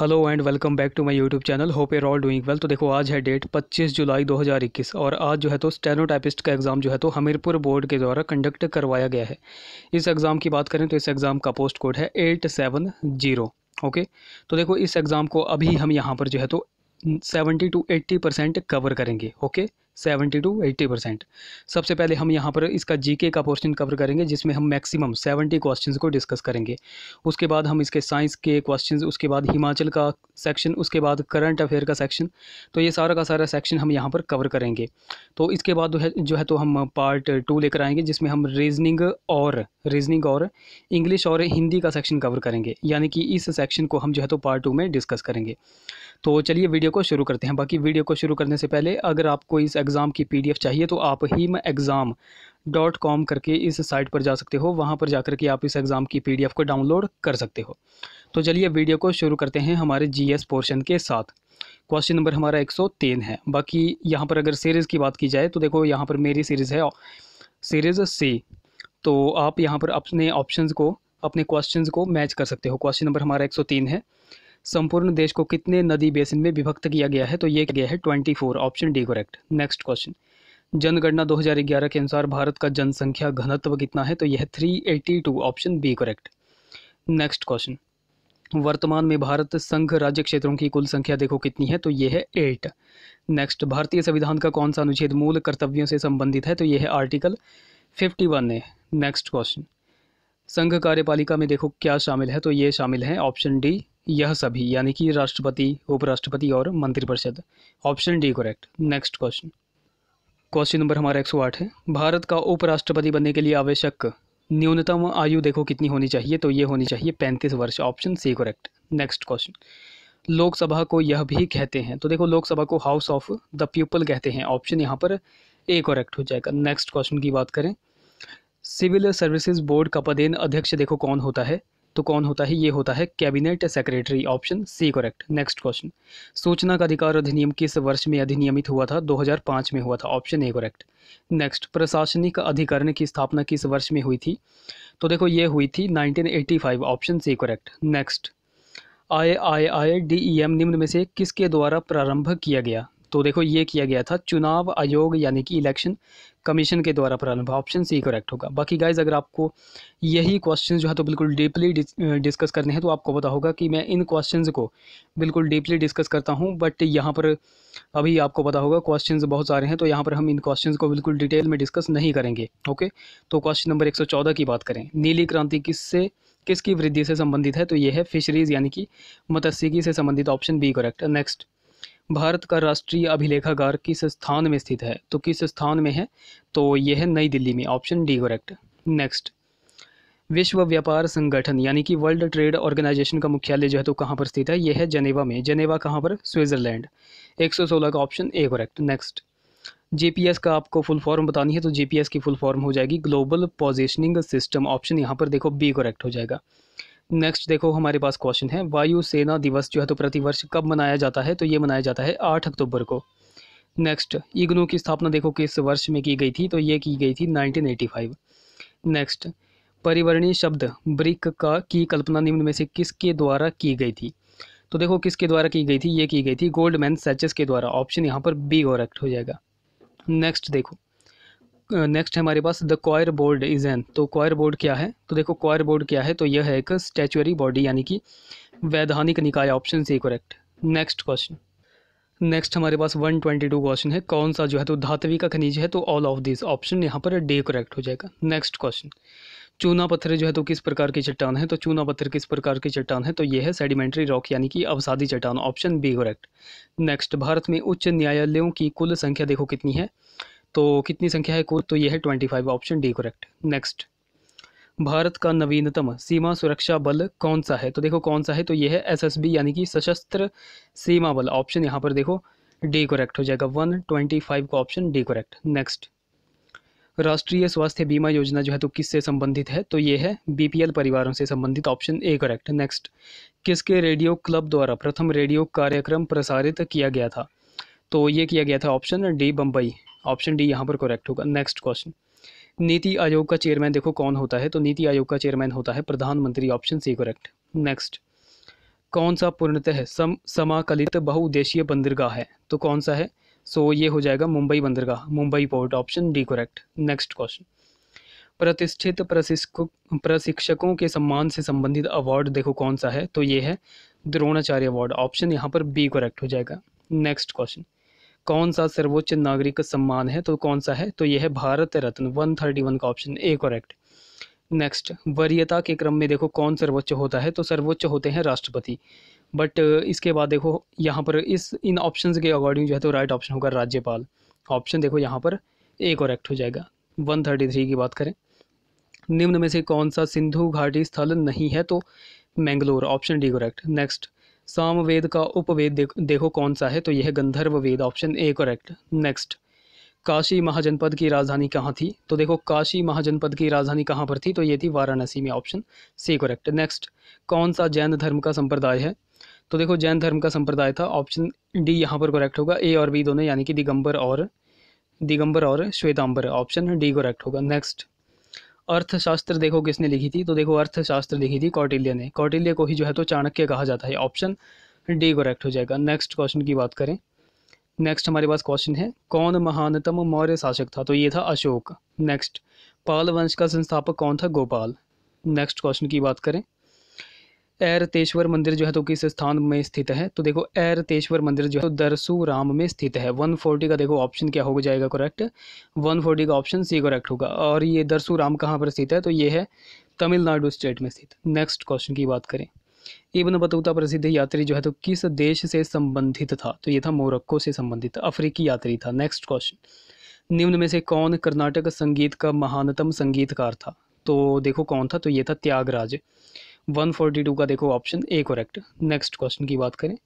hello and welcome back to my YouTube channel hope are all doing well तो देखो आज है date 25 जुलाई 2021 और आज जो है तो स्टेनोटाइपिस्ट का एग्ज़ाम जो है तो हमीरपुर बोर्ड के द्वारा कंडक्ट करवाया गया है इस एग्ज़ाम की बात करें तो इस एग्ज़ाम का पोस्ट कोड है एट सेवन जीरो ओके तो देखो इस एग्ज़ाम को अभी हम यहाँ पर जो है तो seventy two eighty percent cover करेंगे okay seventy two eighty percent सबसे पहले हम यहाँ पर इसका जीके का पोर्शन कवर करेंगे जिसमें हम मैक्सिमम सेवेंटी क्वेश्चंस को डिस्कस करेंगे उसके बाद हम इसके साइंस के क्वेश्चंस उसके बाद हिमाचल का सेक्शन उसके बाद करंट अफेयर का सेक्शन तो ये सारा का सारा सेक्शन हम यहाँ पर कवर करेंगे तो इसके बाद है, जो है तो हम पार्ट टू लेकर आएंगे जिसमें हम रीजनिंग और रीजनिंग और इंग्लिश और हिंदी का सेक्शन कवर करेंगे यानी कि इस सेक्शन को हम जो है तो पार्ट टू में डिस्कस करेंगे तो चलिए वीडियो को शुरू करते हैं बाकी वीडियो को शुरू करने से पहले अगर आपको इस एग्ज़ाम की पीडीएफ चाहिए तो आप हीम एग्ज़ाम डॉट कॉम करके इस साइट पर जा सकते हो वहाँ पर जाकर के आप इस एग्ज़ाम की पीडीएफ को डाउनलोड कर सकते हो तो चलिए वीडियो को शुरू करते हैं हमारे जीएस पोर्शन के साथ क्वेश्चन नंबर हमारा एक है बाकी यहाँ पर अगर सीरीज़ की बात की जाए तो देखो यहाँ पर मेरी सीरीज़ है सीरीज़ सी तो आप यहाँ पर अपने ऑप्शन को अपने क्वेश्चन को मैच कर सकते हो क्वेश्चन नंबर हमारा एक है संपूर्ण देश को कितने नदी बेसिन में विभक्त किया गया है तो ये गया है twenty four option D correct next question जनगणना 2011 के अनुसार भारत का जनसंख्या घनत्व कितना है तो यह three eighty two option B correct next question वर्तमान में भारत संघ राज्य क्षेत्रों की कुल संख्या देखो कितनी है तो यह है एट नेक्स्ट भारतीय संविधान का कौन सा अनुच्छेद मूल कर्तव्यों से संबंधित है तो यह है आर्टिकल फिफ्टी वन है नेक्स्ट क्वेश्चन संघ कार्यपालिका में देखो क्या शामिल है तो ये शामिल है ऑप्शन डी यह सभी यानी कि राष्ट्रपति उपराष्ट्रपति और मंत्रिपरिषद option D correct next question question number हमारा एक सौ आठ है भारत का उपराष्ट्रपति बनने के लिए आवश्यक न्यूनतम आयु देखो कितनी होनी चाहिए तो ये होनी चाहिए पैंतीस वर्ष option C correct next question Lok Sabha को यह भी कहते हैं तो देखो लोकसभा को हाउस ऑफ द पीपल कहते हैं ऑप्शन यहाँ पर ए करेक्ट हो जाएगा नेक्स्ट क्वेश्चन की बात करें सिविल सर्विसेज बोर्ड का पदेन अध्यक्ष देखो कौन होता है तो कौन होता है ये होता है cabinet secretary option C correct next question सूचना का अधिकार अधिनियम किस वर्ष में अधिनियमित हुआ था 2005 में हुआ था ऑप्शन ए करेक्ट नेक्स्ट प्रशासनिक अधिकरण की स्थापना किस वर्ष में हुई थी तो देखो ये हुई थी 1985 option C correct next I I I D E M निम्न में से किसके द्वारा प्रारंभ किया गया तो देखो ये किया गया था चुनाव आयोग यानी कि इलेक्शन कमीशन के द्वारा प्रारंभ ऑप्शन सी करेक्ट होगा बाकी गाइज अगर आपको यही क्वेश्चन जो है तो बिल्कुल डीपली डिस्कस करने हैं तो आपको पता होगा कि मैं इन क्वेश्चन को बिल्कुल डीपली डिस्कस करता हूँ बट यहाँ पर अभी आपको पता होगा क्वेश्चन बहुत सारे हैं तो यहाँ पर हम इन क्वेश्चन को बिल्कुल डिटेल में डिस्कस नहीं करेंगे ओके तो क्वेश्चन नंबर एक की बात करें नीली क्रांति किससे किसकी वृद्धि से संबंधित है तो ये है फिशरीज यानी कि मत्स्यिकी से संबंधित option B correct next Bharat का राष्ट्रीय अभिलेखागार किस स्थान में स्थित है तो किस स्थान में है तो यह है नई दिल्ली में ऑप्शन डी करेक्ट नेक्स्ट विश्व व्यापार संगठन यानी कि वर्ल्ड ट्रेड ऑर्गेनाइजेशन का मुख्यालय जो है तो कहाँ पर स्थित है यह है जनेवा में जनेवा कहाँ पर स्विट्जरलैंड 116 का option A correct next GPS का आपको फुल फॉर्म बतानी है तो जीपीएस की फुल फॉर्म हो जाएगी ग्लोबल पोजिशनिंग सिस्टम ऑप्शन यहाँ पर देखो बी करेक्ट हो जाएगा नेक्स्ट देखो हमारे पास क्वेश्चन है वायुसेना दिवस जो है तो प्रतिवर्ष कब मनाया जाता है तो ये मनाया जाता है आठ अक्टूबर को नेक्स्ट इग्नू की स्थापना देखो किस वर्ष में की गई थी तो ये की गई थी नाइनटीन एटी फाइव नेक्स्ट परिवर्णी शब्द ब्रिक का की कल्पना निम्न में से किसके द्वारा की गई थी तो देखो किसके द्वारा की गई थी ये की गई थी गोल्डमैन सैचेस के द्वारा ऑप्शन यहाँ पर बी करेक्ट हो जाएगा नेक्स्ट देखो नेक्स्ट है हमारे पास the coir board is an तो क्वायर बोर्ड क्या है तो देखो क्वायर बोर्ड क्या है तो यह है एक स्टैचुअरी बॉडी यानी कि वैधानिक निकाय option C correct next question next हमारे पास 122 क्वेश्चन है कौन सा जो है तो धातवी का खनिज है तो ऑल ऑफ दिस ऑप्शन यहाँ पर डे करेक्ट हो जाएगा नेक्स्ट क्वेश्चन चूना पत्थर जो है तो किस प्रकार की चट्टान है तो चूना पत्थर किस प्रकार की चट्टान है तो यह है सेडिमेंट्री रॉक यानी कि अवसादी चट्टान option B correct next Bharat में उच्च न्यायालयों की कुल संख्या देखो कितनी है तो कितनी संख्या है कुल तो यह है twenty five option D correct next Bharat का नवीनतम सीमा सुरक्षा बल कौन सा है तो देखो कौन सा है तो यह है एस यानी कि सशस्त्र सीमा बल ऑप्शन यहाँ पर देखो डी करेक्ट हो जाएगा वन ट्वेंटी फाइव का ऑप्शन डी करेक्ट नेक्स्ट राष्ट्रीय स्वास्थ्य बीमा योजना जो है तो किससे संबंधित है तो ये है बीपीएल परिवारों से संबंधित ऑप्शन ए करेक्ट नेक्स्ट किसके रेडियो क्लब द्वारा प्रथम रेडियो कार्यक्रम प्रसारित किया गया था तो ये किया गया था option D Bombay option D यहाँ पर करेक्ट होगा नेक्स्ट क्वेश्चन नीति आयोग का चेयरमैन देखो कौन होता है तो नीति आयोग का चेयरमैन होता है प्रधानमंत्री ऑप्शन सी करेक्ट नेक्स्ट कौन सा पूर्णतः सम समाकलित बहुउद्देशीय बंदरगाह है तो कौन सा है सो so, ये हो जाएगा मुंबई बंदरगाह Mumbai port option D correct next question प्रतिष्ठित प्रशिक्षकों के सम्मान से संबंधित अवार्ड देखो कौन सा है तो ये है द्रोणाचार्य अवार्ड ऑप्शन यहाँ पर बी करेक्ट हो जाएगा नेक्स्ट क्वेश्चन कौन सा सर्वोच्च नागरिक सम्मान है तो कौन सा है तो यह है Bharat Ratna one thirty one का ऑप्शन ए करेक्ट नेक्स्ट वरीयता के क्रम में देखो कौन सर्वोच्च होता है तो सर्वोच्च होते हैं राष्ट्रपति बट इसके बाद देखो यहाँ पर इस इन ऑप्शंस के अकॉर्डिंग जो है तो राइट ऑप्शन होगा राज्यपाल ऑप्शन देखो यहाँ पर ए करेक्ट हो जाएगा वन थर्टी थ्री की बात करें निम्न में से कौन सा सिंधु घाटी स्थल नहीं है तो Mangalore option D correct next Samaveda का उपवेद देख, देखो कौन सा है तो यह Gandharva Veda option A correct next Kashi महाजनपद की राजधानी कहाँ थी तो देखो काशी महाजनपद की राजधानी कहाँ पर थी तो ये थी वाराणसी में ऑप्शन सी करेक्ट नेक्स्ट कौन सा जैन धर्म का संप्रदाय है तो देखो जैन धर्म का संप्रदाय था ऑप्शन डी यहाँ पर करेक्ट होगा ए और बी दोनों यानी कि दिगंबर और दिगंबर और श्वेतांबर ऑप्शन डी करेक्ट होगा नेक्स्ट अर्थशास्त्र देखो किसने लिखी थी तो देखो अर्थशास्त्र लिखी थी कौटिल्य ने कौटिल्य को ही जो है तो चाणक्य कहा जाता है ऑप्शन डी करेक्ट हो जाएगा नेक्स्ट क्वेश्चन की बात करें नेक्स्ट हमारे पास क्वेश्चन है कौन महानतम मौर्य शासक था तो ये था अशोक नेक्स्ट पाल वंश का संस्थापक कौन था गोपाल नेक्स्ट क्वेश्चन की बात करें ऐरतेश्वर मंदिर जो है तो किस स्थान में स्थित है तो देखो ऐरतेश्वर मंदिर जो है तो दरसूराम में स्थित है 140 का देखो ऑप्शन क्या हो जाएगा करेक्ट 140 का ऑप्शन सी करेक्ट होगा और ये दरसूराम कहाँ पर स्थित है तो ये है तमिलनाडु स्टेट में स्थित नेक्स्ट क्वेश्चन की बात करें इबन बतूता प्रसिद्ध यात्री जो है तो किस देश से संबंधित था तो ये था मोरक्को से संबंधित अफ्रीकी यात्री था नेक्स्ट क्वेश्चन निम्न में से कौन कर्नाटक संगीत का महानतम संगीतकार था तो देखो कौन था तो ये था त्यागराज 142 का देखो option A correct next question की बात करें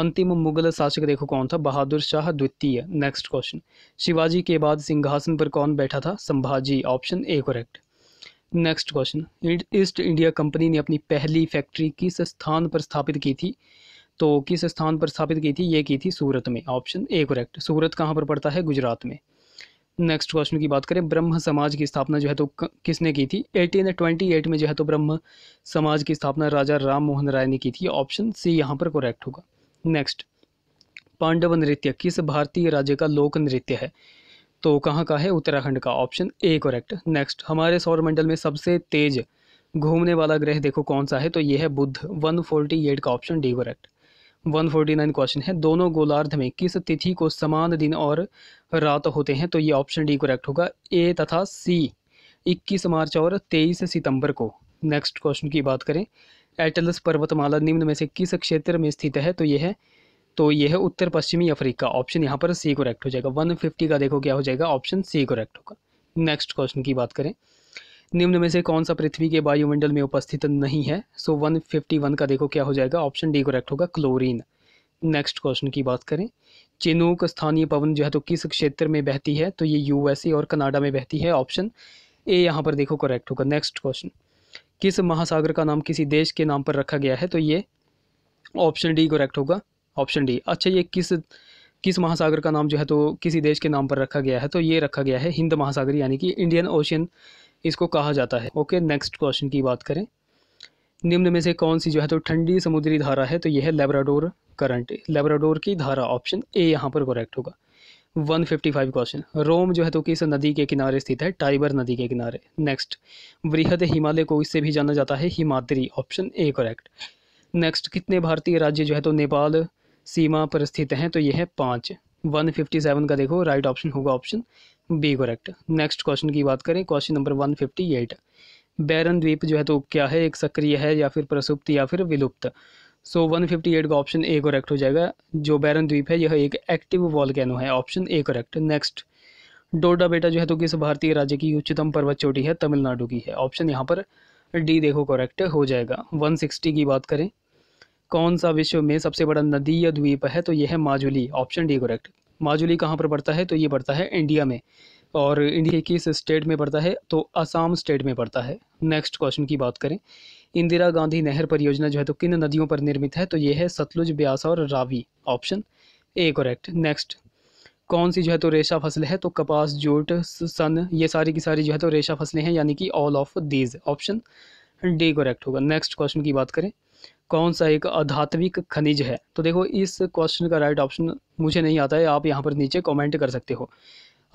अंतिम मुगल शासक देखो कौन था बहादुर शाह द्वितीय नेक्स्ट क्वेश्चन शिवाजी के बाद सिंहासन पर कौन बैठा था Sambhaji option A correct next question East India company ने अपनी पहली फैक्ट्री किस स्थान पर स्थापित की थी तो किस स्थान पर स्थापित की थी ये की थी सूरत में ऑप्शन ए करेक्ट सूरत कहाँ पर पड़ता है गुजरात में नेक्स्ट क्वेश्चन की बात करें ब्रह्म समाज की स्थापना जो है तो किसने की थी एटीन ट्वेंटी एट में जो है तो ब्रह्म समाज की स्थापना राजा राम मोहन राय ने की थी ऑप्शन सी यहाँ पर करेक्ट होगा नेक्स्ट पांडव नृत्य किस भारतीय राज्य का लोक नृत्य है तो कहाँ का है उत्तराखंड का ऑप्शन ए करेक्ट नेक्स्ट हमारे सौरमंडल में सबसे तेज घूमने वाला ग्रह देखो कौन सा है तो यह है फोर्टी एट का ऑप्शन डी करेक्ट 149 क्वेश्चन है दोनों गोलार्ध में किस तिथि को समान दिन और रात होते हैं तो ये ऑप्शन डी करेक्ट होगा ए तथा सी 21 मार्च और 23 सितंबर को नेक्स्ट क्वेश्चन की बात करें एटलस पर्वतमाला निम्न में से किस क्षेत्र में स्थित है तो यह है तो यह है उत्तर पश्चिमी अफ्रीका ऑप्शन यहाँ पर सी करेक्ट हो जाएगा वन का देखो क्या हो जाएगा ऑप्शन सी करेक्ट होगा नेक्स्ट क्वेश्चन की बात करें निम्न में से कौन सा पृथ्वी के वायुमंडल में उपस्थित नहीं है सो वन फिफ्टी वन का देखो क्या हो जाएगा ऑप्शन डी करेक्ट होगा क्लोरीन नेक्स्ट क्वेश्चन की बात करें चिनूक स्थानीय पवन जो है तो किस क्षेत्र में बहती है तो ये यूएसए और कनाडा में बहती है ऑप्शन ए यहाँ पर देखो करेक्ट होगा नेक्स्ट क्वेश्चन किस महासागर का नाम किसी देश के नाम पर रखा गया है तो ये ऑप्शन डी करेक्ट होगा ऑप्शन डी अच्छा ये किस किस महासागर का नाम जो है तो किसी देश के नाम पर रखा गया है तो ये रखा गया है हिंद महासागर यानी कि इंडियन ओशियन इसको कहा जाता है ओके नेक्स्ट क्वेश्चन की बात करें निम्न में से कौन सी जो है तो ठंडी समुद्री धारा है तो यह है लेबराडोर करंट लेबराडोर की धारा ऑप्शन ए यहाँ पर करेक्ट होगा 155 क्वेश्चन रोम जो है तो किस नदी के किनारे स्थित है टाइबर नदी के किनारे नेक्स्ट वृहद हिमालय को इससे भी जाना जाता है Himadri option A correct next कितने भारतीय राज्य जो है तो नेपाल सीमा पर स्थित हैं तो यह है पाँच वन फिफ्टी सेवन का देखो राइट ऑप्शन होगा option B correct next question की बात करें question number one fifty eight Barren द्वीप जो है तो क्या है एक सक्रिय है या फिर प्रसुप्त या फिर विलुप्त सो वन फिफ्टी एट का ऑप्शन ए करेक्ट हो जाएगा जो बैरन द्वीप है यह एक एक्टिव कैनो है option A correct next Doddabetta जो है तो किस भारतीय राज्य की उच्चतम पर्वत चोटी है तमिलनाडु की है ऑप्शन यहाँ पर डी देखो करेक्ट हो जाएगा वन सिक्सटी की बात करें कौन सा विश्व में सबसे बड़ा नदीय द्वीप है तो यह है Majuli option D correct Majuli कहाँ पर पड़ता है तो ये पड़ता है इंडिया में और इंडिया किस स्टेट में पड़ता है तो असम स्टेट में पड़ता है नेक्स्ट क्वेश्चन की बात करें इंदिरा गांधी नहर परियोजना जो है तो किन नदियों पर निर्मित है तो ये है सतलुज ब्यास और Ravi option A correct next कौन सी जो है तो रेशा फसलें हैं तो कपास जूट सन ये सारी की सारी जो है तो रेशा फसलें हैं यानी कि all of these option D correct होगा नेक्स्ट क्वेश्चन की बात करें कौन सा एक आध्यात्मिक खनिज है तो देखो इस क्वेश्चन का राइट ऑप्शन मुझे नहीं आता है आप यहाँ पर नीचे कमेंट कर सकते हो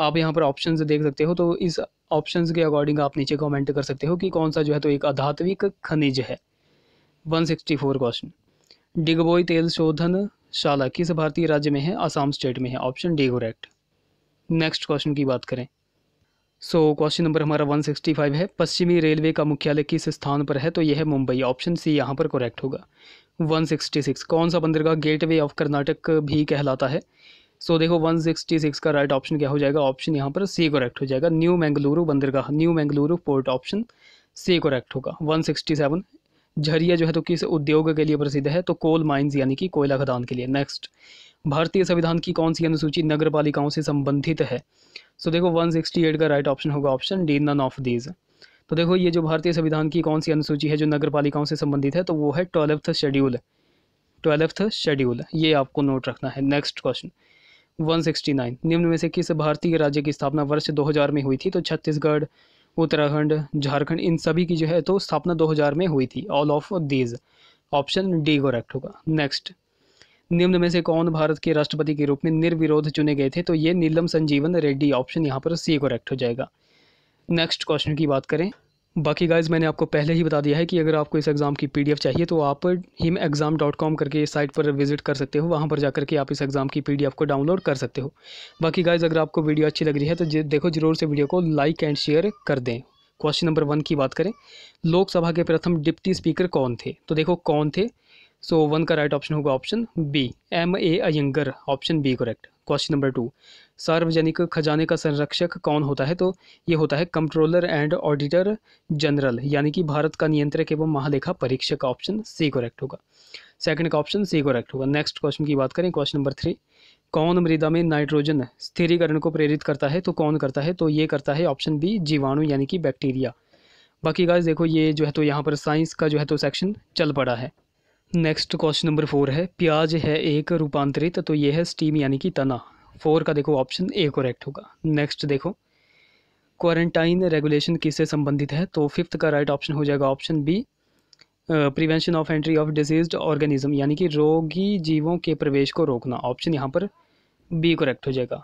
आप यहाँ पर ऑप्शंस देख सकते हो तो इस ऑप्शंस के अकॉर्डिंग आप नीचे कमेंट कर सकते हो कि कौन सा जो है तो एक आध्यात्मिक खनिज है 164 क्वेश्चन डिगबोई तेल शोधन शाला किस भारतीय राज्य में है आसाम स्टेट में है option D correct next question की बात करें सो क्वेश्चन नंबर हमारा 165 है पश्चिमी रेलवे का मुख्यालय किस स्थान पर है तो यह है मुंबई ऑप्शन सी यहाँ पर करेक्ट होगा 166 कौन सा बंदरगाह गेटवे ऑफ कर्नाटक भी कहलाता है सो so, देखो 166 का राइट ऑप्शन क्या हो जाएगा ऑप्शन यहाँ पर सी करेक्ट हो जाएगा न्यू मैंगलुरु बंदरगाह new Mangaluru port option C correct होगा वन झरिया जो है तो किस उद्योग के लिए प्रसिद्ध है तो कोल माइंस यानी कि कोयला खदान के लिए नेक्स्ट भारतीय संविधान की कौन सी अनुसूची नगर पालिकाओं से संबंधित है सो so, देखो 168 का राइट ऑप्शन होगा option D none of these तो देखो ये जो भारतीय संविधान की कौन सी अनुसूची है जो नगर पालिकाओं से संबंधित है तो वो है ट्वेल्थ शेड्यूल ट्वेल्थ शेड्यूल ये आपको नोट रखना है नेक्स्ट क्वेश्चन वन निम्न में से किस भारतीय राज्य की स्थापना वर्ष दो में हुई थी तो छत्तीसगढ़ उत्तराखंड झारखंड इन सभी की जो है तो स्थापना 2000 में हुई थी all of these option D correct होगा नेक्स्ट निम्न में से कौन भारत के राष्ट्रपति के रूप में निर्विरोध चुने गए थे तो ये नीलम संजीवन रेड्डी ऑप्शन यहाँ पर सी करेक्ट हो जाएगा नेक्स्ट क्वेश्चन की बात करें बाकी गाइज मैंने आपको पहले ही बता दिया है कि अगर आपको इस एग्ज़ाम की पीडीएफ चाहिए तो आप हिम एग्ज़ाम डॉट कॉम करके इस साइट पर विजिट कर सकते हो वहाँ पर जाकर के आप इस एग्ज़ाम की पीडीएफ को डाउनलोड कर सकते हो बाकी गाइज अगर आपको वीडियो अच्छी लग रही है तो देखो जरूर से वीडियो को लाइक एंड शेयर कर दें क्वेश्चन नंबर वन की बात करें लोकसभा के प्रथम डिप्टी स्पीकर कौन थे तो देखो कौन थे सो वन का राइट ऑप्शन होगा option B M A Ayyangar option B correct question number two सार्वजनिक खजाने का संरक्षक कौन होता है तो ये होता है कंट्रोलर एंड ऑडिटर जनरल यानी कि भारत का नियंत्रक एवं महालेखा परीक्षक ऑप्शन सी करेक्ट होगा सेकंड का ऑप्शन सी करेक्ट होगा नेक्स्ट क्वेश्चन की बात करें क्वेश्चन नंबर थ्री कौन मृदा में नाइट्रोजन स्थिरीकरण को प्रेरित करता है तो कौन करता है तो ये करता है ऑप्शन बी जीवाणु यानी कि बैक्टीरिया बाकी गाइस देखो ये जो है तो यहाँ पर साइंस का जो है तो सेक्शन चल पड़ा है नेक्स्ट क्वेश्चन नंबर फोर है प्याज है एक रूपांतरित तो ये है स्टीम यानी कि तना फोर का देखो ऑप्शन ए करेक्ट होगा नेक्स्ट देखो क्वारंटाइन रेगुलेशन किससे संबंधित है तो फिफ्थ का राइट ऑप्शन हो जाएगा option B prevention of entry of disease organism यानी कि रोगी जीवों के प्रवेश को रोकना ऑप्शन यहाँ पर बी करेक्ट हो जाएगा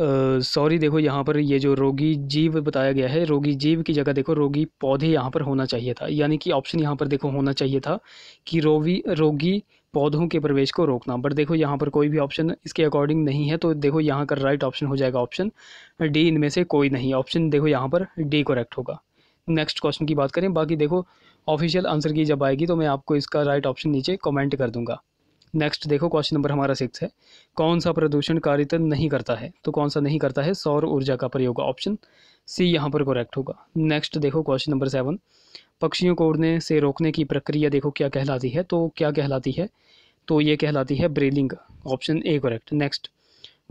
सॉरी देखो यहाँ पर ये जो रोगी जीव बताया गया है रोगी जीव की जगह देखो रोगी पौधे यहाँ पर होना चाहिए था यानी कि ऑप्शन यहाँ पर देखो होना चाहिए था कि रोगी रोगी पौधों के प्रवेश को रोकना बट देखो यहाँ पर कोई भी ऑप्शन इसके अकॉर्डिंग नहीं है तो देखो यहाँ का राइट ऑप्शन हो जाएगा ऑप्शन डी इनमें से कोई नहीं ऑप्शन देखो यहाँ पर डी करेक्ट होगा नेक्स्ट क्वेश्चन की बात करें बाकी देखो ऑफिशियल आंसर की जब आएगी तो मैं आपको इसका राइट ऑप्शन नीचे कमेंट कर दूंगा नेक्स्ट देखो क्वेश्चन नंबर हमारा सिक्स है कौन सा प्रदूषण कारित नहीं करता है तो कौन सा नहीं करता है सौर ऊर्जा का प्रयोग ऑप्शन सी यहाँ पर करेक्ट होगा नेक्स्ट देखो क्वेश्चन नंबर सेवन पक्षियों को उड़ने से रोकने की प्रक्रिया देखो क्या कहलाती है तो क्या कहलाती है तो ये कहलाती है brailling option A correct next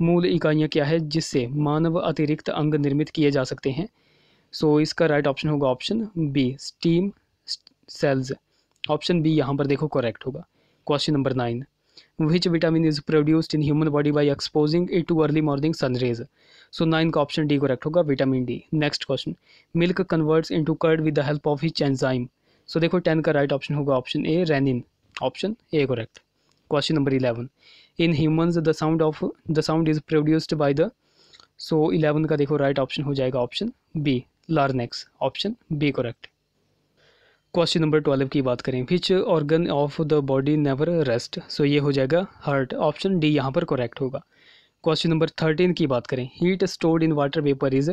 मूल इकाइयाँ क्या है जिससे मानव अतिरिक्त अंग निर्मित किए जा सकते हैं सो इसका राइट ऑप्शन होगा option B stem cells option B यहाँ पर देखो करेक्ट होगा question number nine which vitamin is produced in human body by exposing it to early morning sunrays so nine का ऑप्शन डी करेक्ट होगा vitamin D next question milk converts into curd with the help of which enzyme so देखो ten का right option होगा option A rennin option A correct question number eleven in human the sound of the sound is produced by the so eleven का देखो right right option हो जाएगा option B larynx option B correct question number twelve की बात करें which organ of the body never rest so ये हो जाएगा हार्ट ऑप्शन डी यहाँ पर करेक्ट होगा क्वेश्चन नंबर थर्टीन की बात करें heat stored in water vapour is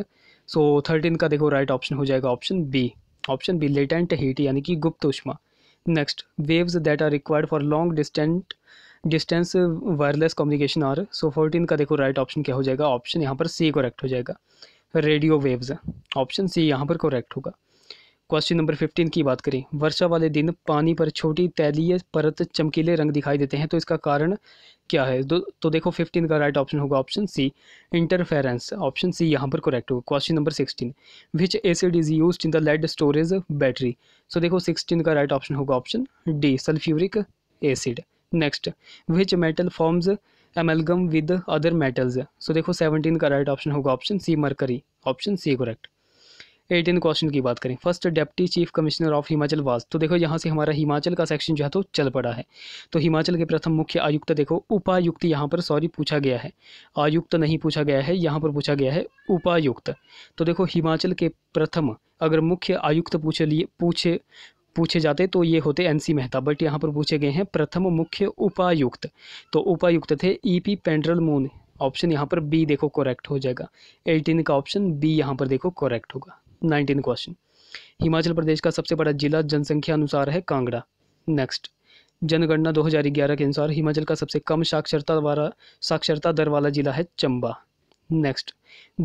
so thirteen का देखो राइट ऑप्शन हो जाएगा option B option B latent heat यानी कि गुप्त उष्मा next waves that are required for long distant distance wireless communication are so fourteen का देखो राइट ऑप्शन क्या हो जाएगा ऑप्शन यहाँ पर सी करेक्ट हो जाएगा रेडियो वेव्स ऑप्शन सी यहाँ पर करेक्ट होगा क्वेश्चन नंबर फिफ्टीन की बात करें वर्षा वाले दिन पानी पर छोटी तैलीय परत चमकीले रंग दिखाई देते हैं तो इसका कारण क्या है तो, तो देखो फिफ्टीन का राइट ऑप्शन होगा option C interference option C यहाँ पर करेक्ट होगा question number sixteen which acid is use in the lead storage battery so देखो सिक्सटीन का राइट ऑप्शन होगा option D sulphuric acid next which metal forms amalgam with other metals so देखो seventeen का right option होगा option C mercury option C correct eighteen question की बात करें first deputy chief commissioner of Himachal was तो देखो यहाँ से हमारा हिमाचल का सेक्शन जो है तो चल पड़ा है तो हिमाचल के प्रथम मुख्य आयुक्त देखो उपायुक्त यहाँ पर सॉरी पूछा गया है आयुक्त नहीं पूछा गया है यहाँ पर पूछा गया है उपायुक्त तो देखो हिमाचल के प्रथम अगर मुख्य आयुक्त पूछे लिए पूछे पूछे जाते तो ये होते एन सी मेहता बट यहाँ पर पूछे गए हैं प्रथम मुख्य उपायुक्त तो उपायुक्त थे E P Penderel Moon option यहाँ पर बी देखो करेक्ट हो जाएगा एटीन का ऑप्शन बी यहाँ पर देखो करेक्ट होगा नाइनटीन क्वेश्चन हिमाचल प्रदेश का सबसे बड़ा जिला जनसंख्या अनुसार है कांगड़ा नेक्स्ट जनगणना 2011 के अनुसार हिमाचल का सबसे कम साक्षरता वाला साक्षरता दर वाला जिला है चंबा नेक्स्ट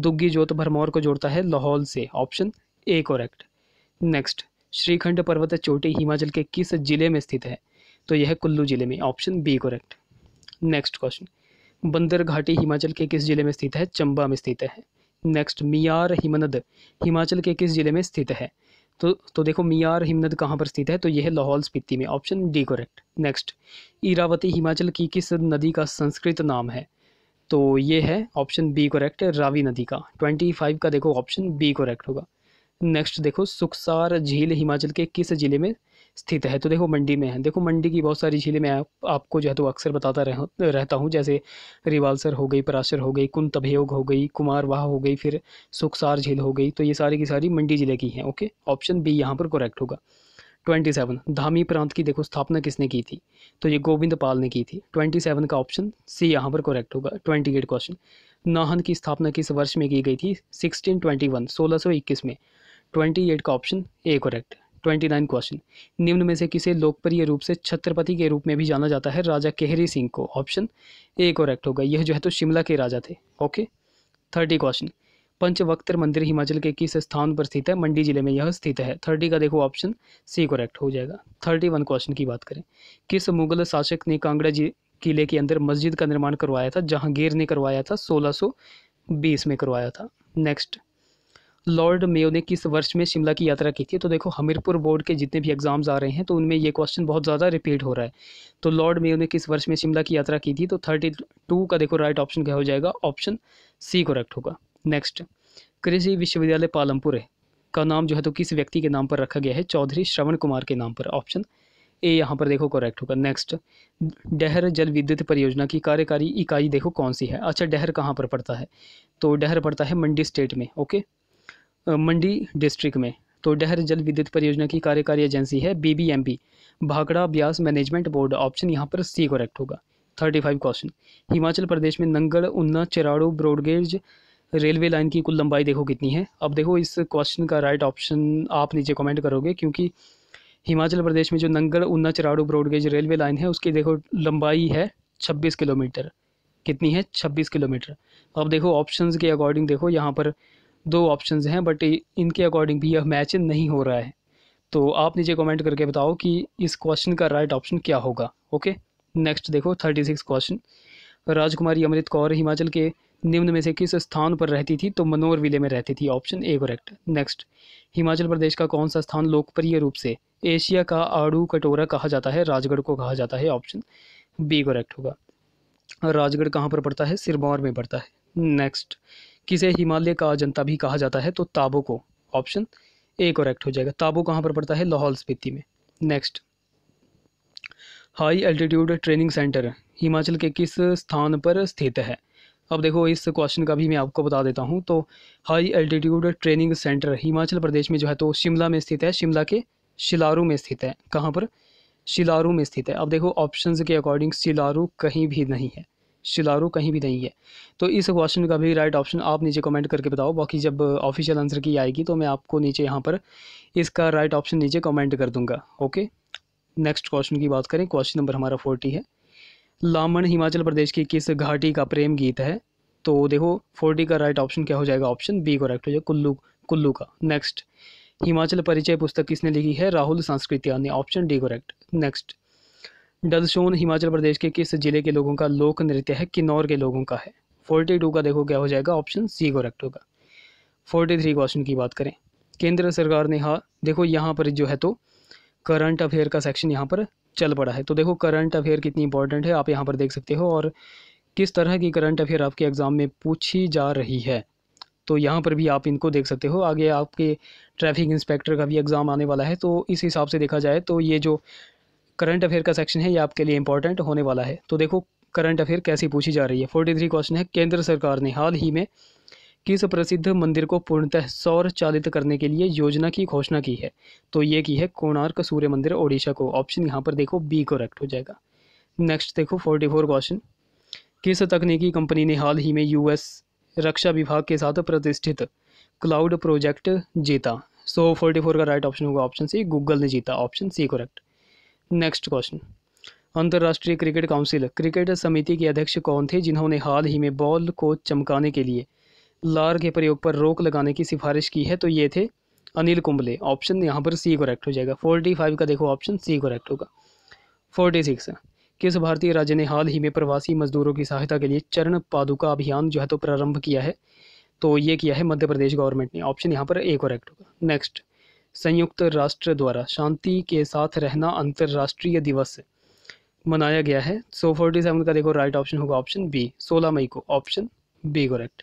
दुग्गी जोत भरमौर को जोड़ता है लाहौल से option A correct next Shrikhand पर्वत चोटी हिमाचल के किस जिले में स्थित है तो यह कुल्लू जिले में option B correct next question बंदर घाटी हिमाचल के किस जिले में स्थित है चंबा में स्थित है नेक्स्ट मियार हिमनद हिमाचल के किस ज़िले में स्थित है तो तो देखो मियार हिमनद कहाँ पर स्थित है तो यह लाहौल स्पीति में option D correct next Iravati Himachal की किस नदी का संस्कृत नाम है तो ये है ऑप्शन बी करेक्ट रावी नदी का ट्वेंटी फाइव का देखो ऑप्शन बी करेक्ट होगा नेक्स्ट देखो सुखसार झील हिमाचल के किस ज़िले में स्थित है तो देखो मंडी में है देखो मंडी की बहुत सारी झीलें मैं आप, आपको जो है तो अक्सर बताता रह, रहता हूँ जैसे रिवालसर हो गई पराशर हो गई कुंतभयोग हो गई कुमारवाह हो गई फिर सुखसार झील हो गई तो ये सारी की सारी मंडी ज़िले की हैं ओके ऑप्शन बी यहाँ पर करेक्ट होगा ट्वेंटी सेवन धामी प्रांत की देखो स्थापना किसने की थी तो ये गोविंद पाल ने की थी ट्वेंटी सेवन का ऑप्शन सी यहाँ पर करेक्ट होगा ट्वेंटी एट क्वेश्चन नाहन की स्थापना किस वर्ष में की गई थी सिक्सटीन ट्वेंटी वन सोलह सौ इक्कीस में ट्वेंटी एट का option A correct twenty nine question निम्न में से किसे लोकप्रिय रूप से छत्रपति के रूप में भी जाना जाता है राजा केहरी सिंह को ऑप्शन ए करेक्ट होगा यह जो है तो शिमला के राजा थे ओके थर्टी क्वेश्चन पंचवक्तर मंदिर हिमाचल के किस स्थान पर स्थित है मंडी जिले में यह स्थित है थर्टी का देखो ऑप्शन सी करेक्ट हो जाएगा थर्टी वन क्वेश्चन की बात करें किस मुगल शासक ने कांगड़ा जी किले के अंदर मस्जिद का निर्माण करवाया था जहांगीर ने करवाया था सोलह बीस में करवाया था नेक्स्ट लॉर्ड मेयो ने किस वर्ष में शिमला की यात्रा की थी तो देखो हमीरपुर बोर्ड के जितने भी एग्जाम्स आ रहे हैं तो उनमें ये क्वेश्चन बहुत ज़्यादा रिपीट हो रहा है तो लॉर्ड मेयो ने किस वर्ष में शिमला की यात्रा की थी तो थर्टी टू का देखो राइट ऑप्शन क्या हो जाएगा ऑप्शन सी करेक्ट होगा नेक्स्ट कृषि विश्वविद्यालय पालमपुर का नाम जो है तो किस व्यक्ति के नाम पर रखा गया है चौधरी श्रवण कुमार के नाम पर ऑप्शन ए यहाँ पर देखो करेक्ट होगा नेक्स्ट डहर जल विद्युत परियोजना की कार्यकारी इकाई देखो कौन सी है अच्छा डहर कहाँ पर पड़ता है तो डहर पड़ता है मंडी स्टेट में ओके मंडी डिस्ट्रिक्ट में तो डहर जल विद्युत परियोजना की कार्यकारी एजेंसी है BBMB Bhakra Beas management board option यहाँ पर सी करेक्ट होगा thirty five question Himachal Pradesh में नंगल उन्ना चिराड़ू ब्रॉडगेज रेलवे लाइन की कुल लंबाई देखो कितनी है अब देखो इस क्वेश्चन का राइट ऑप्शन आप नीचे कमेंट करोगे क्योंकि हिमाचल प्रदेश में जो नंगल उन्ना चराड़ू ब्रॉडगेज रेलवे लाइन है उसकी देखो लंबाई है छब्बीस किलोमीटर कितनी है छब्बीस किलोमीटर अब देखो ऑप्शंस के अकॉर्डिंग देखो यहाँ पर दो ऑप्शंस हैं बट इनके अकॉर्डिंग भी यह मैच नहीं हो रहा है तो आप नीचे कमेंट करके बताओ कि इस क्वेश्चन का राइट ऑप्शन क्या होगा ओके नेक्स्ट देखो thirty six question Rajkumari Amrit Kaur Himachal के निम्न में से किस स्थान पर रहती थी तो मनोर विले में रहती थी option A correct next Himachal Pradesh का कौन सा स्थान लोकप्रिय रूप से एशिया का आड़ू कटोरा कहा जाता है राजगढ़ को कहा जाता है ऑप्शन बी करेक्ट होगा राजगढ़ कहाँ पर पड़ता है सिरमौर में पड़ता है नेक्स्ट किसे हिमालय का अजंता भी कहा जाता है तो ताबो को ऑप्शन ए करेक्ट हो जाएगा ताबो कहाँ पर पड़ता है लाहौल स्पीति में next high altitude training centre Himachal के किस स्थान पर स्थित है अब देखो इस क्वेश्चन का भी मैं आपको बता देता हूँ तो high altitude training centre Himachal Pradesh में जो है तो शिमला में स्थित है शिमला के शिलारू में स्थित है कहाँ पर शिलारू में स्थित है अब देखो ऑप्शन के अकॉर्डिंग शिलारू कहीं भी नहीं है शिलारू कहीं भी नहीं है तो इस क्वेश्चन का भी राइट ऑप्शन आप नीचे कमेंट करके बताओ बाकी जब ऑफिशियल uh, आंसर की आएगी तो मैं आपको नीचे यहाँ पर इसका राइट ऑप्शन नीचे कमेंट कर दूंगा ओके नेक्स्ट क्वेश्चन की बात करें क्वेश्चन नंबर हमारा फोर्टी है लामन हिमाचल प्रदेश की किस घाटी का प्रेम गीत है तो देखो फोर्टी का राइट ऑप्शन क्या हो जाएगा ऑप्शन बी करेक्ट हो जाएगा कुल्लू कुल्लू का नेक्स्ट हिमाचल परिचय पुस्तक किसने लिखी है राहुल सांस्कृतिया ने ऑप्शन डी करेक्ट नेक्स्ट डजशोन हिमाचल प्रदेश के किस जिले के लोगों का लोक नृत्य है किन्नौर के लोगों का है फोर्टी टू का देखो क्या हो जाएगा ऑप्शन सी करेक्ट होगा फोर्टी थ्री क्वेश्चन की बात करें केंद्र सरकार ने हाँ देखो यहाँ पर जो है तो करंट अफेयर का सेक्शन यहाँ पर चल पड़ा है तो देखो करंट अफेयर कितनी इंपॉर्टेंट है आप यहाँ पर देख सकते हो और किस तरह की करंट अफेयर आपके एग्ज़ाम में पूछी जा रही है तो यहाँ पर भी आप इनको देख सकते हो आगे आपके ट्रैफिक इंस्पेक्टर का भी एग्ज़ाम आने वाला है तो इस हिसाब से देखा जाए तो ये जो करंट अफेयर का सेक्शन है ये आपके लिए इंपॉर्टेंट होने वाला है तो देखो करंट अफेयर कैसी पूछी जा रही है फोर्टी थ्री क्वेश्चन है केंद्र सरकार ने हाल ही में किस प्रसिद्ध मंदिर को पूर्णतः सौर चालित करने के लिए योजना की घोषणा की है तो ये की है कोणार्क सूर्य मंदिर ओडिशा को ऑप्शन यहाँ पर देखो बी करेक्ट हो जाएगा नेक्स्ट देखो फोर्टी फोर क्वेश्चन किस तकनीकी कंपनी ने हाल ही में यूएस रक्षा विभाग के साथ प्रतिष्ठित क्लाउड प्रोजेक्ट जीता सो फोर्टी फोर का राइट ऑप्शन होगा ऑप्शन सी गूगल ने जीता option C correct next question अंतर्राष्ट्रीय क्रिकेट काउंसिल क्रिकेट समिति के अध्यक्ष कौन थे जिन्होंने हाल ही में बॉल को चमकाने के लिए लार के प्रयोग पर रोक लगाने की सिफारिश की है तो ये थे अनिल कुंबले ऑप्शन यहाँ पर सी करेक्ट हो जाएगा फोर्टी फाइव का देखो ऑप्शन सी करेक्ट होगा फोर्टी सिक्स किस भारतीय राज्य ने हाल ही में प्रवासी मजदूरों की सहायता के लिए चरण पादुका अभियान जो है तो प्रारंभ किया है तो ये किया है मध्य प्रदेश गवर्नमेंट ने ऑप्शन यहाँ पर ए करेक्ट होगा नेक्स्ट संयुक्त राष्ट्र द्वारा शांति के साथ रहना अंतर्राष्ट्रीय दिवस मनाया गया है सो फोर्टी सेवन का देखो राइट ऑप्शन होगा ऑप्शन बी सोलह मई को option B correct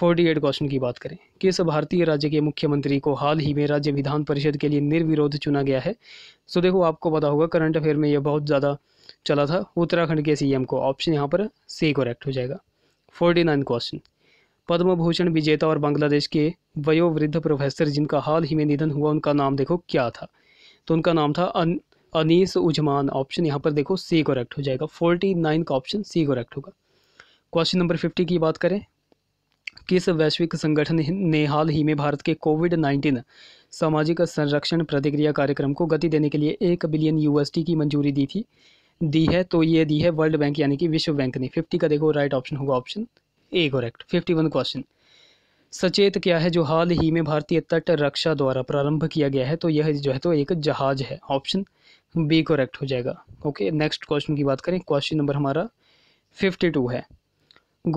forty eight question की बात करें किस भारतीय राज्य के मुख्यमंत्री को हाल ही में राज्य विधान परिषद के लिए निर्विरोध चुना गया है सो देखो आपको पता होगा करंट अफेयर में यह बहुत ज़्यादा चला था उत्तराखंड के सीएम को ऑप्शन यहाँ पर सी करेक्ट हो जाएगा फोर्टी नाइन क्वेश्चन पद्म भूषण विजेता और बांग्लादेश के वयोवृद्ध प्रोफेसर जिनका हाल ही में निधन हुआ उनका नाम देखो क्या था तो उनका नाम था अन, अनीस उजमान ऑप्शन यहाँ पर देखो सी करेक्ट हो जाएगा फोर्टी नाइन का ऑप्शन सी करेक्ट होगा क्वेश्चन नंबर फिफ्टी की बात करें किस वैश्विक संगठन ने हाल ही में भारत के कोविड नाइन्टीन सामाजिक संरक्षण प्रतिक्रिया कार्यक्रम को गति देने के लिए एक बिलियन यूएसडी की मंजूरी दी थी दी है तो ये दी है वर्ल्ड बैंक यानी कि विश्व बैंक ने फिफ्टी का देखो राइट ऑप्शन होगा option A correct fifty one question सचेत क्या है जो हाल ही में भारतीय तट रक्षा द्वारा प्रारंभ किया गया है तो यह जो है तो एक जहाज है ऑप्शन बी करेक्ट हो जाएगा ओके नेक्स्ट क्वेश्चन की बात करें क्वेश्चन नंबर हमारा फिफ्टी टू है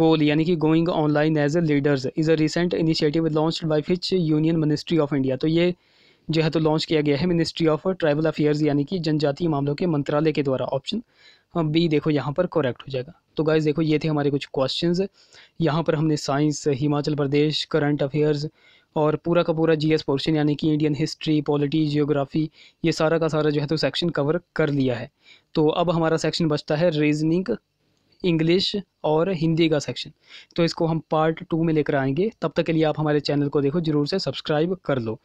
गोल यानी कि going online as a leaders is a recent initiative launch by which union ministry of India तो ये जो है तो लॉन्च किया गया है मिनिस्ट्री ऑफ ट्राइबल अफेयर्स यानी कि जनजातीय मामलों के मंत्रालय के द्वारा ऑप्शन बी हाँ, देखो यहाँ पर करेक्ट हो जाएगा तो गाइज देखो ये थे हमारे कुछ क्वेश्चन यहाँ पर हमने science Himachal Pradesh current affairs और पूरा का पूरा जीएस पोर्शन यानी कि इंडियन हिस्ट्री पॉलिटी जियोग्राफी ये सारा का सारा जो है तो सेक्शन कवर कर लिया है तो अब हमारा सेक्शन बचता है रीजनिंग इंग्लिश और हिंदी का सेक्शन तो इसको हम पार्ट टू में लेकर आएंगे तब तक के लिए आप हमारे चैनल को देखो ज़रूर से सब्सक्राइब कर लो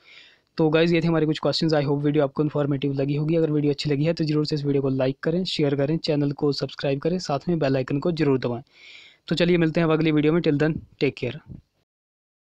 तो गाइज़ ये थे हमारे कुछ क्वेश्चन आई होप वीडियो आपको इन्फॉर्मेटिव लगी होगी अगर वीडियो अच्छी लगी है तो जरूर से इस वीडियो को लाइक करें शेयर करें चैनल को सब्सक्राइब करें साथ में बेलाइकन को जरूर दबाएँ तो चलिए मिलते हैं अब अगली वीडियो में टिल देन टेक केयर